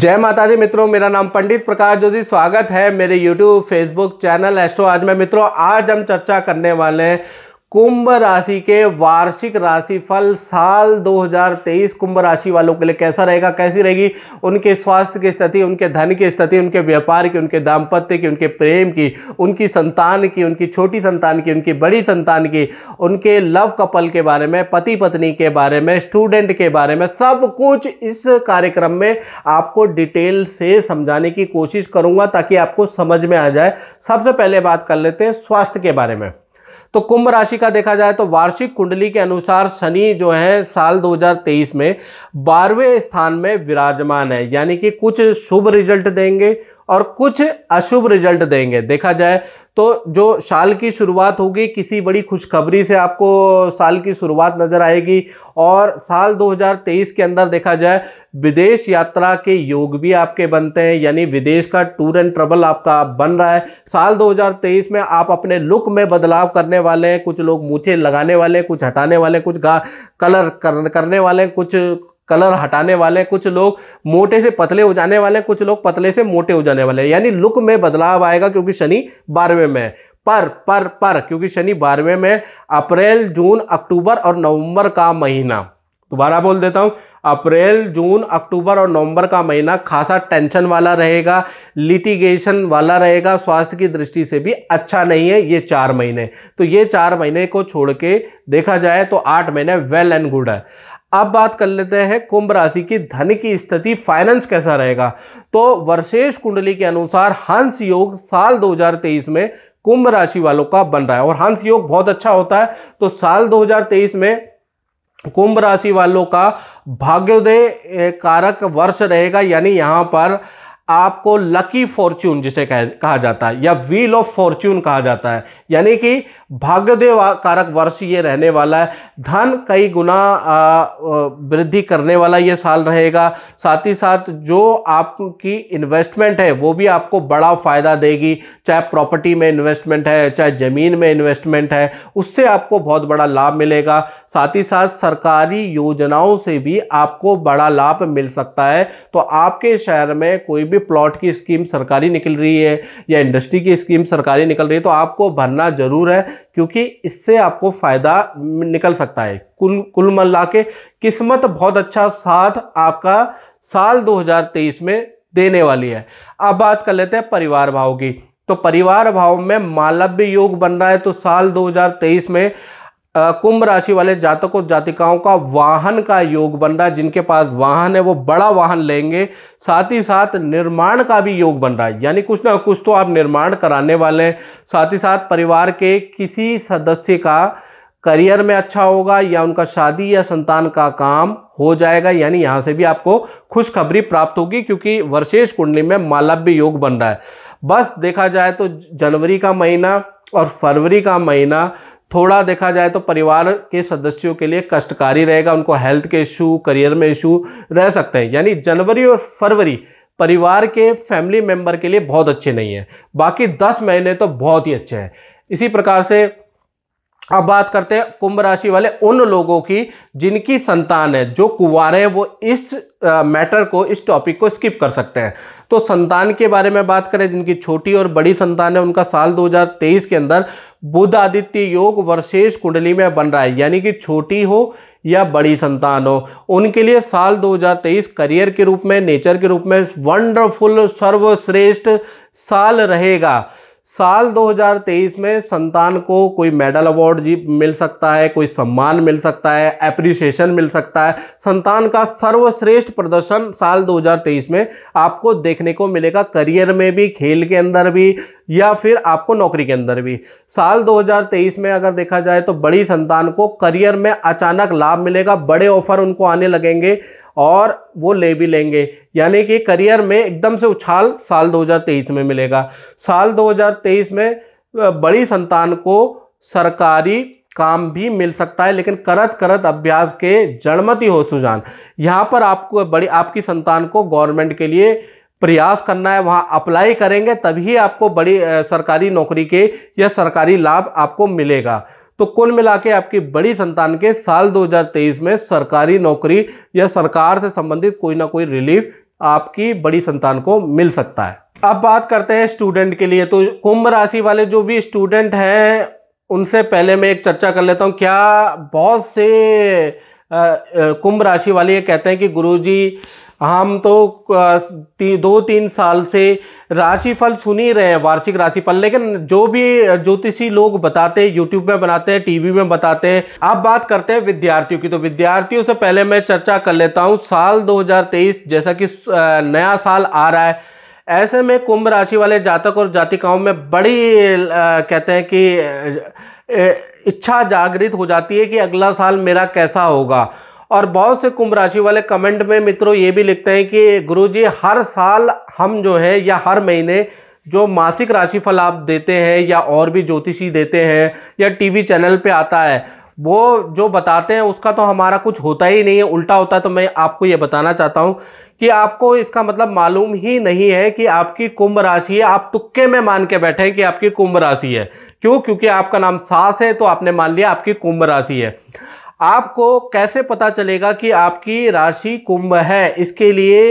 जय माता जी मित्रों मेरा नाम पंडित प्रकाश जोशी स्वागत है मेरे YouTube, Facebook चैनल एस्ट्रो आज में मित्रों आज हम चर्चा करने वाले हैं कुंभ राशि के वार्षिक राशिफल साल 2023 कुंभ राशि वालों के लिए कैसा रहेगा कैसी रहेगी उनके स्वास्थ्य की स्थिति उनके धन की स्थिति उनके व्यापार की उनके दाम्पत्य की उनके प्रेम की उनकी संतान की उनकी छोटी संतान की उनकी बड़ी संतान की उनके लव कपल के बारे में पति पत्नी के बारे में स्टूडेंट के बारे में सब कुछ इस कार्यक्रम में आपको डिटेल से समझाने की कोशिश करूँगा ताकि आपको समझ में आ जाए सबसे पहले बात कर लेते हैं स्वास्थ्य के बारे में तो कुंभ राशि का देखा जाए तो वार्षिक कुंडली के अनुसार शनि जो है साल 2023 में बारहवें स्थान में विराजमान है यानी कि कुछ शुभ रिजल्ट देंगे और कुछ अशुभ रिजल्ट देंगे देखा जाए तो जो साल की शुरुआत होगी किसी बड़ी खुशखबरी से आपको साल की शुरुआत नज़र आएगी और साल 2023 के अंदर देखा जाए विदेश यात्रा के योग भी आपके बनते हैं यानी विदेश का टूर एंड ट्रेवल आपका बन रहा है साल 2023 में आप अपने लुक में बदलाव करने वाले हैं कुछ लोग मूछे लगाने वाले हैं कुछ हटाने वाले हैं कुछ कलर करने वाले हैं कुछ कलर हटाने वाले कुछ लोग मोटे से पतले हो जाने वाले कुछ लोग पतले से मोटे हो जाने वाले हैं यानी लुक में बदलाव आएगा क्योंकि शनि बारहवें में है पर पर पर क्योंकि शनि बारहवें में अप्रैल जून अक्टूबर और नवंबर का महीना दोबारा बोल देता हूँ अप्रैल जून अक्टूबर और नवंबर का महीना खासा टेंशन वाला रहेगा लिटिगेशन वाला रहेगा स्वास्थ्य की दृष्टि से भी अच्छा नहीं है ये चार महीने तो ये चार महीने को छोड़ के देखा जाए तो आठ महीने वेल एंड गुड है अब बात कर लेते हैं कुंभ राशि की धन की स्थिति फाइनेंस कैसा रहेगा तो वर्षेश कुंडली के अनुसार हंस योग साल 2023 में कुंभ राशि वालों का बन रहा है और हंस योग बहुत अच्छा होता है तो साल 2023 में कुंभ राशि वालों का भाग्योदय कारक वर्ष रहेगा यानी यहां पर आपको लकी फॉर्च्यून जिसे कह, कहा जाता है या व्हील ऑफ फॉर्च्यून कहा जाता है यानी कि भाग्यदेव कारक वर्ष ये रहने वाला है धन कई गुना वृद्धि करने वाला ये साल रहेगा साथ ही साथ जो आपकी इन्वेस्टमेंट है वो भी आपको बड़ा फ़ायदा देगी चाहे प्रॉपर्टी में इन्वेस्टमेंट है चाहे ज़मीन में इन्वेस्टमेंट है उससे आपको बहुत बड़ा लाभ मिलेगा साथ ही साथ सरकारी योजनाओं से भी आपको बड़ा लाभ मिल सकता है तो आपके शहर में कोई भी भी प्लॉट की स्कीम सरकारी निकल रही है या इंडस्ट्री की स्कीम सरकारी निकल रही है तो आपको भरना ज़रूर है क्योंकि इससे आपको फ़ायदा निकल सकता है कुल कुल मल्ला के किस्मत बहुत अच्छा साथ आपका साल 2023 में देने वाली है अब बात कर लेते हैं परिवार भाव की तो परिवार भाव में मालव्य योग बन रहा है तो साल 2023 में कुंभ राशि वाले जातकों जातिकाओं का वाहन का योग बन रहा है जिनके पास वाहन है वो बड़ा वाहन लेंगे साथ ही साथ निर्माण का भी योग बन रहा है यानी कुछ ना कुछ तो आप निर्माण कराने वाले हैं साथ ही साथ परिवार के किसी सदस्य का करियर में अच्छा होगा या उनका शादी या संतान का काम हो जाएगा यानी यहाँ से भी आपको खुशखबरी प्राप्त होगी क्योंकि वर्षेश कुंडली में मालव्य योग बन रहा है बस देखा जाए तो जनवरी का महीना और फरवरी का महीना थोड़ा देखा जाए तो परिवार के सदस्यों के लिए कष्टकारी रहेगा उनको हेल्थ के इशू करियर में इशू रह सकते हैं यानी जनवरी और फरवरी परिवार के फैमिली मेंबर के लिए बहुत अच्छे नहीं हैं बाकी दस महीने तो बहुत ही अच्छे हैं इसी प्रकार से अब बात करते हैं कुंभ राशि वाले उन लोगों की जिनकी संतान है जो कुंवारे है वो इस मैटर को इस टॉपिक को स्किप कर सकते हैं तो संतान के बारे में बात करें जिनकी छोटी और बड़ी संतान है उनका साल 2023 के अंदर बुध आदित्य योग वर्षेश कुंडली में बन रहा है यानी कि छोटी हो या बड़ी संतान हो उनके लिए साल 2023 करियर के रूप में नेचर के रूप में वंडरफुल सर्वश्रेष्ठ साल रहेगा साल 2023 में संतान को कोई मेडल अवार्ड जी मिल सकता है कोई सम्मान मिल सकता है एप्रिसिएशन मिल सकता है संतान का सर्वश्रेष्ठ प्रदर्शन साल 2023 में आपको देखने को मिलेगा करियर में भी खेल के अंदर भी या फिर आपको नौकरी के अंदर भी साल 2023 में अगर देखा जाए तो बड़ी संतान को करियर में अचानक लाभ मिलेगा बड़े ऑफर उनको आने लगेंगे और वो ले भी लेंगे यानी कि करियर में एकदम से उछाल साल 2023 में मिलेगा साल 2023 में बड़ी संतान को सरकारी काम भी मिल सकता है लेकिन करत करत अभ्यास के ही हो सुजान यहाँ पर आपको बड़ी आपकी संतान को गवर्नमेंट के लिए प्रयास करना है वहाँ अप्लाई करेंगे तभी आपको बड़ी सरकारी नौकरी के या सरकारी लाभ आपको मिलेगा तो कुल मिला के आपकी बड़ी संतान के साल 2023 में सरकारी नौकरी या सरकार से संबंधित कोई ना कोई रिलीफ आपकी बड़ी संतान को मिल सकता है अब बात करते हैं स्टूडेंट के लिए तो कुंभ राशि वाले जो भी स्टूडेंट हैं उनसे पहले मैं एक चर्चा कर लेता हूँ क्या बहुत से कुंभ राशि वाले ये कहते हैं कि गुरुजी हम तो ती, दो तीन साल से राशिफल सुन ही रहे हैं वार्षिक राशिफल लेकिन जो भी ज्योतिषी लोग बताते हैं यूट्यूब में बनाते हैं टीवी में बताते हैं अब बात करते हैं विद्यार्थियों की तो विद्यार्थियों से पहले मैं चर्चा कर लेता हूँ साल 2023 जैसा कि नया साल आ रहा है ऐसे में कुंभ राशि वाले जातक और जातिकाओं में बड़ी आ, कहते हैं कि ए, इच्छा जागृत हो जाती है कि अगला साल मेरा कैसा होगा और बहुत से कुंभ राशि वाले कमेंट में मित्रों ये भी लिखते हैं कि गुरुजी हर साल हम जो है या हर महीने जो मासिक राशिफल आप देते हैं या और भी ज्योतिषी देते हैं या टीवी चैनल पे आता है वो जो बताते हैं उसका तो हमारा कुछ होता ही नहीं है उल्टा होता है तो मैं आपको ये बताना चाहता हूँ कि आपको इसका मतलब मालूम ही नहीं है कि आपकी कुंभ राशि है आप तुक्के में मान के बैठे हैं कि आपकी कुंभ राशि है क्यों क्योंकि आपका नाम सास है तो आपने मान लिया आपकी कुंभ राशि है आपको कैसे पता चलेगा कि आपकी राशि कुंभ है इसके लिए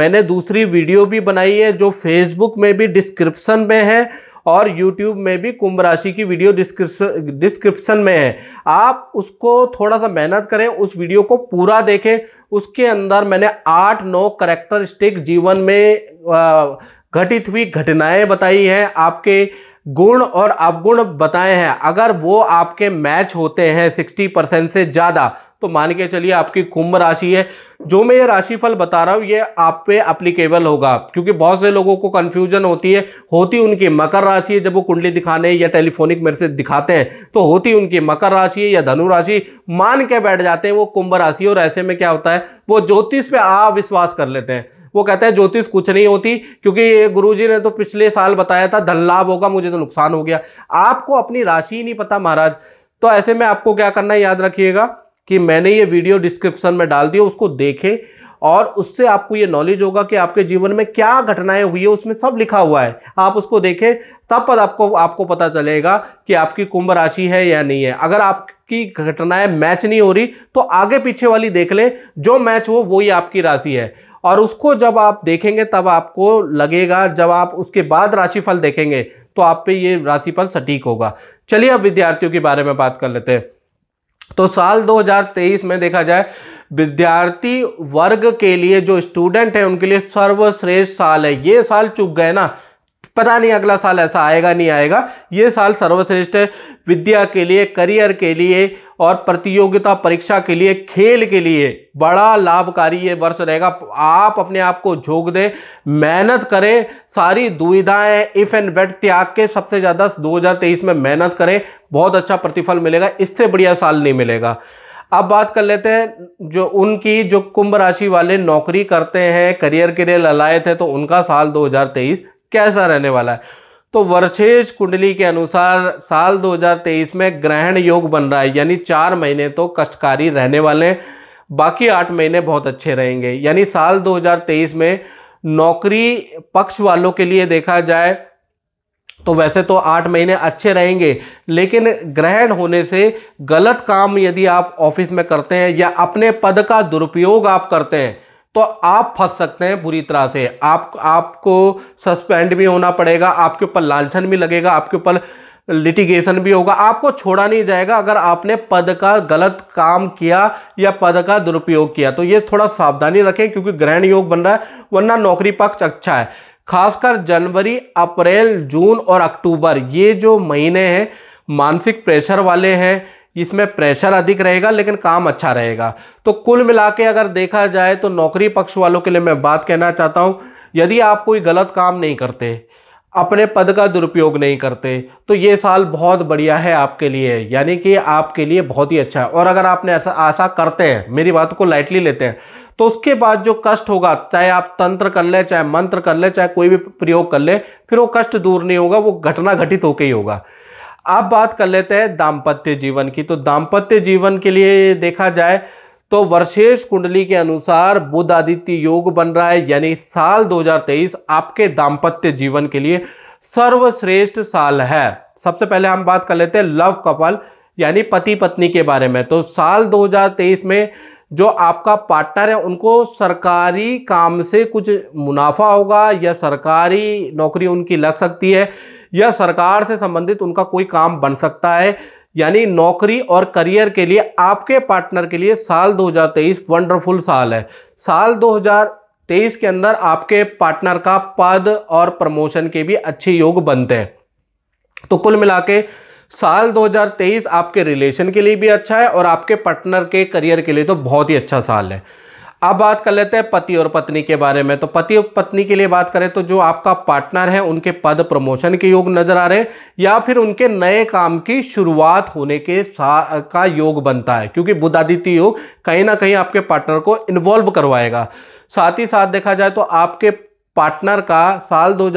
मैंने दूसरी वीडियो भी बनाई है जो फेसबुक में भी डिस्क्रिप्सन में है और यूट्यूब में भी कुंभ राशि की वीडियो डिस्क्रिप्शन में है आप उसको थोड़ा सा मेहनत करें उस वीडियो को पूरा देखें उसके अंदर मैंने आठ नौ करेक्टरिस्टिक जीवन में घटित हुई घटनाएं बताई हैं आपके गुण और अवगुण बताए हैं अगर वो आपके मैच होते हैं सिक्सटी परसेंट से ज़्यादा तो मान के चलिए आपकी कुंभ राशि है जो मैं ये राशिफल बता रहा हूँ ये आप पे अप्लीकेबल होगा क्योंकि बहुत से लोगों को कन्फ्यूजन होती है होती उनकी मकर राशि है जब वो कुंडली दिखाने या टेलीफोनिक मैसेज दिखाते हैं तो होती उनकी मकर राशि है या धनु राशि मान के बैठ जाते हैं वो कुंभ राशि और ऐसे में क्या होता है वो ज्योतिष पर अविश्वास कर लेते हैं वो कहते हैं ज्योतिष कुछ नहीं होती क्योंकि जी ने तो पिछले साल बताया था धन लाभ होगा मुझे तो नुकसान हो गया आपको अपनी राशि ही नहीं पता महाराज तो ऐसे में आपको क्या करना है याद रखिएगा कि मैंने ये वीडियो डिस्क्रिप्शन में डाल दिया उसको देखें और उससे आपको ये नॉलेज होगा कि आपके जीवन में क्या घटनाएं हुई है उसमें सब लिखा हुआ है आप उसको देखें तब पर आपको आपको पता चलेगा कि आपकी कुंभ राशि है या नहीं है अगर आपकी घटनाएं मैच नहीं हो रही तो आगे पीछे वाली देख लें जो मैच हो वही आपकी राशि है और उसको जब आप देखेंगे तब आपको लगेगा जब आप उसके बाद राशिफल देखेंगे तो आप पे ये राशिफल सटीक होगा चलिए अब विद्यार्थियों के बारे में बात कर लेते हैं तो साल 2023 में देखा जाए विद्यार्थी वर्ग के लिए जो स्टूडेंट है उनके लिए सर्वश्रेष्ठ साल है ये साल चुक गए ना पता नहीं अगला साल ऐसा आएगा नहीं आएगा ये साल सर्वश्रेष्ठ है विद्या के लिए करियर के लिए और प्रतियोगिता परीक्षा के लिए खेल के लिए बड़ा लाभकारी ये वर्ष रहेगा आप अपने आप को झोंक दें मेहनत करें सारी दुविधाएं इफ एंड बेट त्याग के सबसे ज़्यादा 2023 में मेहनत करें बहुत अच्छा प्रतिफल मिलेगा इससे बढ़िया साल नहीं मिलेगा अब बात कर लेते हैं जो उनकी जो कुंभ राशि वाले नौकरी करते हैं करियर के लिए ललायत है तो उनका साल 2023 कैसा रहने वाला है तो वर्षेश कुंडली के अनुसार साल 2023 में ग्रहण योग बन रहा है यानी चार महीने तो कष्टकारी रहने वाले हैं बाकी आठ महीने बहुत अच्छे रहेंगे यानी साल 2023 में नौकरी पक्ष वालों के लिए देखा जाए तो वैसे तो आठ महीने अच्छे रहेंगे लेकिन ग्रहण होने से गलत काम यदि आप ऑफिस में करते हैं या अपने पद का दुरुपयोग आप करते हैं तो आप फंस सकते हैं बुरी तरह से आप आपको सस्पेंड भी होना पड़ेगा आपके ऊपर लालछन भी लगेगा आपके ऊपर लिटिगेशन भी होगा आपको छोड़ा नहीं जाएगा अगर आपने पद का गलत काम किया या पद का दुरुपयोग किया तो ये थोड़ा सावधानी रखें क्योंकि ग्रहण योग बन रहा है वरना नौकरी पक्ष अच्छा है खासकर जनवरी अप्रैल जून और अक्टूबर ये जो महीने हैं मानसिक प्रेशर वाले हैं इसमें प्रेशर अधिक रहेगा लेकिन काम अच्छा रहेगा तो कुल मिला के अगर देखा जाए तो नौकरी पक्ष वालों के लिए मैं बात कहना चाहता हूँ यदि आप कोई गलत काम नहीं करते अपने पद का दुरुपयोग नहीं करते तो ये साल बहुत बढ़िया है आपके लिए यानी कि आपके लिए बहुत ही अच्छा है और अगर आपने ऐसा आशा करते हैं मेरी बात को लाइटली लेते हैं तो उसके बाद जो कष्ट होगा चाहे आप तंत्र कर ले चाहे मंत्र कर ले चाहे कोई भी प्रयोग कर ले फिर वो कष्ट दूर नहीं होगा वो घटना घटित होकर ही होगा अब बात कर लेते हैं दाम्पत्य जीवन की तो दाम्पत्य जीवन के लिए देखा जाए तो वर्षेष कुंडली के अनुसार बुध आदित्य योग बन रहा है यानी साल 2023 आपके दाम्पत्य जीवन के लिए सर्वश्रेष्ठ साल है सबसे पहले हम बात कर लेते हैं लव कपल यानी पति पत्नी के बारे में तो साल 2023 में जो आपका पार्टनर है उनको सरकारी काम से कुछ मुनाफा होगा या सरकारी नौकरी उनकी लग सकती है या सरकार से संबंधित उनका कोई काम बन सकता है यानी नौकरी और करियर के लिए आपके पार्टनर के लिए साल 2023 वंडरफुल साल है साल 2023 के अंदर आपके पार्टनर का पद और प्रमोशन के भी अच्छे योग बनते हैं तो कुल मिला के साल 2023 आपके रिलेशन के लिए भी अच्छा है और आपके पार्टनर के करियर के लिए तो बहुत ही अच्छा साल है अब बात कर लेते हैं पति और पत्नी के बारे में तो पति और पत्नी के लिए बात करें तो जो आपका पार्टनर है उनके पद प्रमोशन के योग नजर आ रहे हैं या फिर उनके नए काम की शुरुआत होने के का योग बनता है क्योंकि बुध आदित्य योग कहीं ना कहीं आपके पार्टनर को इन्वॉल्व करवाएगा साथ ही साथ देखा जाए तो आपके पार्टनर का साल दो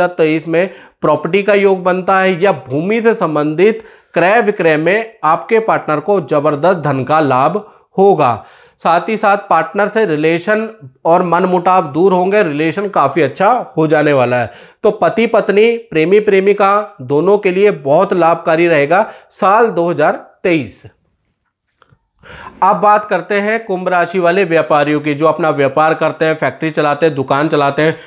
में प्रॉपर्टी का योग बनता है या भूमि से संबंधित क्रय विक्रय में आपके पार्टनर को जबरदस्त धन का लाभ होगा साथ ही साथ पार्टनर से रिलेशन और मनमुटाव दूर होंगे रिलेशन काफ़ी अच्छा हो जाने वाला है तो पति पत्नी प्रेमी प्रेमिका दोनों के लिए बहुत लाभकारी रहेगा साल 2023 अब बात करते हैं कुंभ राशि वाले व्यापारियों की जो अपना व्यापार करते हैं फैक्ट्री चलाते हैं दुकान चलाते हैं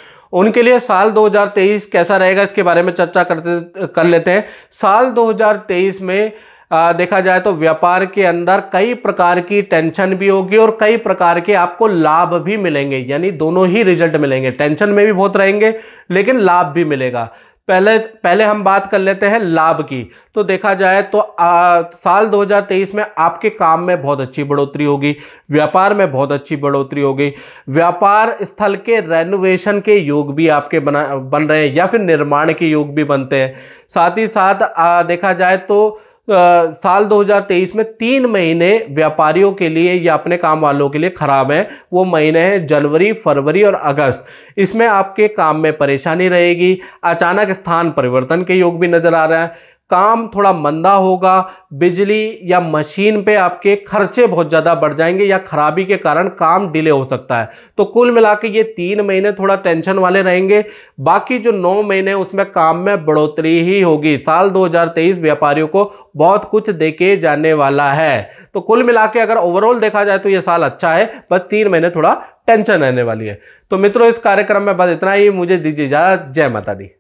उनके लिए साल 2023 कैसा रहेगा इसके बारे में चर्चा करते कर लेते हैं साल 2023 में देखा जाए तो व्यापार के अंदर कई प्रकार की टेंशन भी होगी और कई प्रकार के आपको लाभ भी मिलेंगे यानी दोनों ही रिजल्ट मिलेंगे टेंशन में भी बहुत रहेंगे लेकिन लाभ भी मिलेगा पहले पहले हम बात कर लेते हैं लाभ की तो देखा जाए तो आ, साल 2023 में आपके काम में बहुत अच्छी बढ़ोतरी होगी व्यापार में बहुत अच्छी बढ़ोतरी होगी व्यापार स्थल के रेनोवेशन के योग भी आपके बना बन रहे हैं या फिर निर्माण के योग भी बनते हैं साथ ही साथ आ, देखा जाए तो साल 2023 में तीन महीने व्यापारियों के लिए या अपने काम वालों के लिए ख़राब हैं वो महीने हैं जनवरी फरवरी और अगस्त इसमें आपके काम में परेशानी रहेगी अचानक स्थान परिवर्तन के योग भी नज़र आ रहा है काम थोड़ा मंदा होगा बिजली या मशीन पे आपके खर्चे बहुत ज़्यादा बढ़ जाएंगे या खराबी के कारण काम डिले हो सकता है तो कुल मिला के ये तीन महीने थोड़ा टेंशन वाले रहेंगे बाकी जो नौ महीने उसमें काम में बढ़ोतरी ही होगी साल 2023 व्यापारियों को बहुत कुछ देके जाने वाला है तो कुल मिला के अगर ओवरऑल देखा जाए तो ये साल अच्छा है बस तीन महीने थोड़ा टेंशन रहने वाली है तो मित्रों इस कार्यक्रम में बस इतना ही मुझे दीजिए जय माता दी